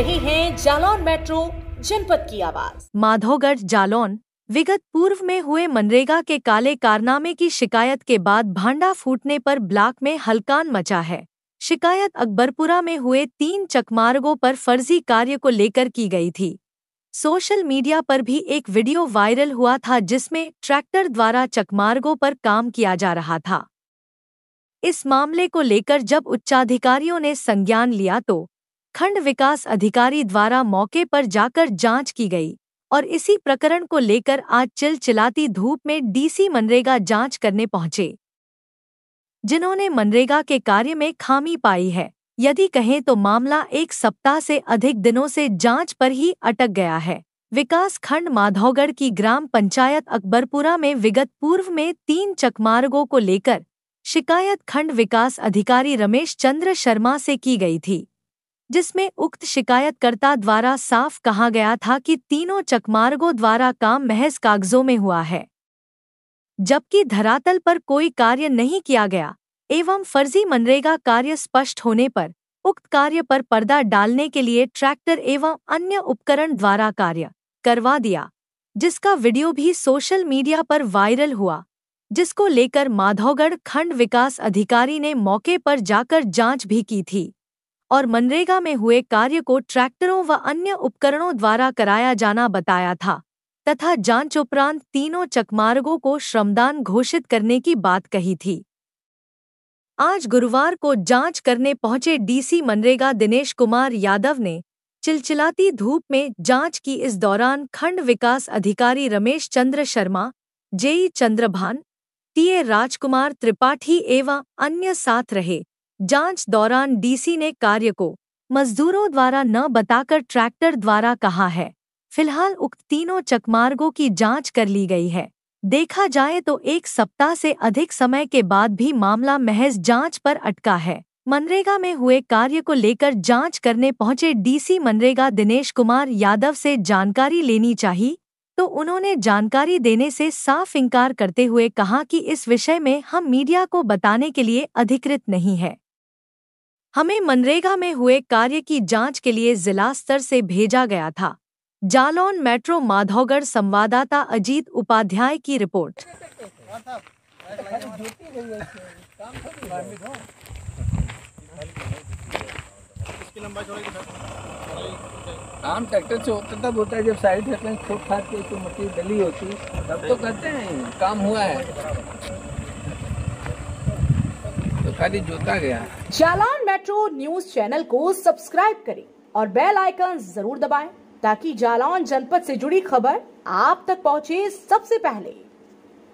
रहे हैं जालौन मेट्रो जनपद की आवाज माधोगढ़ जालौन विगत पूर्व में हुए मनरेगा के काले कारनामे की शिकायत के बाद भांडा फूटने पर ब्लॉक में हलकान मचा है शिकायत अकबरपुरा में हुए तीन चकमार्गों पर फर्जी कार्य को लेकर की गई थी सोशल मीडिया पर भी एक वीडियो वायरल हुआ था जिसमें ट्रैक्टर द्वारा चकमार्गों पर काम किया जा रहा था इस मामले को लेकर जब उच्चाधिकारियों ने संज्ञान लिया तो खंड विकास अधिकारी द्वारा मौके पर जाकर जांच की गई और इसी प्रकरण को लेकर आज चिलचिलाती धूप में डीसी मनरेगा जांच करने पहुंचे जिन्होंने मनरेगा के कार्य में खामी पाई है यदि कहें तो मामला एक सप्ताह से अधिक दिनों से जांच पर ही अटक गया है विकास खंड माधौगढ़ की ग्राम पंचायत अकबरपुरा में विगत पूर्व में तीन चकमार्गों को लेकर शिकायत खंड विकास अधिकारी रमेश चंद्र शर्मा से की गई थी जिसमें उक्त शिकायतकर्ता द्वारा साफ कहा गया था कि तीनों चकमार्गों द्वारा काम महज कागजों में हुआ है जबकि धरातल पर कोई कार्य नहीं किया गया एवं फर्जी मनरेगा कार्य स्पष्ट होने पर उक्त कार्य पर पर्दा डालने के लिए ट्रैक्टर एवं अन्य उपकरण द्वारा कार्य करवा दिया जिसका वीडियो भी सोशल मीडिया पर वायरल हुआ जिसको लेकर माधौगढ़ खंड विकास अधिकारी ने मौके पर जाकर जांच भी की थी और मनरेगा में हुए कार्य को ट्रैक्टरों व अन्य उपकरणों द्वारा कराया जाना बताया था तथा जांचोपरांत तीनों चकमार्गों को श्रमदान घोषित करने की बात कही थी आज गुरुवार को जांच करने पहुंचे डीसी मनरेगा दिनेश कुमार यादव ने चिलचिलाती धूप में जांच की इस दौरान खंड विकास अधिकारी रमेश चंद्र शर्मा जेई चंद्रभान टीए राजकुमार त्रिपाठी एवं अन्य साथ रहे जांच दौरान डीसी ने कार्य को मजदूरों द्वारा न बताकर ट्रैक्टर द्वारा कहा है फिलहाल उक्त तीनों चकमार्गों की जांच कर ली गई है देखा जाए तो एक सप्ताह से अधिक समय के बाद भी मामला महज जांच पर अटका है मनरेगा में हुए कार्य को लेकर जांच करने पहुंचे डीसी मनरेगा दिनेश कुमार यादव से जानकारी लेनी चाहिए तो उन्होंने जानकारी देने से साफ इनकार करते हुए कहा कि इस विषय में हम मीडिया को बताने के लिए अधिकृत नहीं है हमें मनरेगा में हुए कार्य की जांच के लिए जिला स्तर से भेजा गया था जालौन मेट्रो माधौगढ़ संवाददाता अजीत उपाध्याय की रिपोर्ट काम ट्रैक्टर से होता तब होता है जब साइड से छोट फाट के तो मट्टी डली होती तब तो करते हैं काम हुआ है खाली जोता गया चालान मेट्रो न्यूज चैनल को सब्सक्राइब करें और बेल आइकन जरूर दबाएं ताकि जालौन जनपद से जुड़ी खबर आप तक पहुंचे सबसे पहले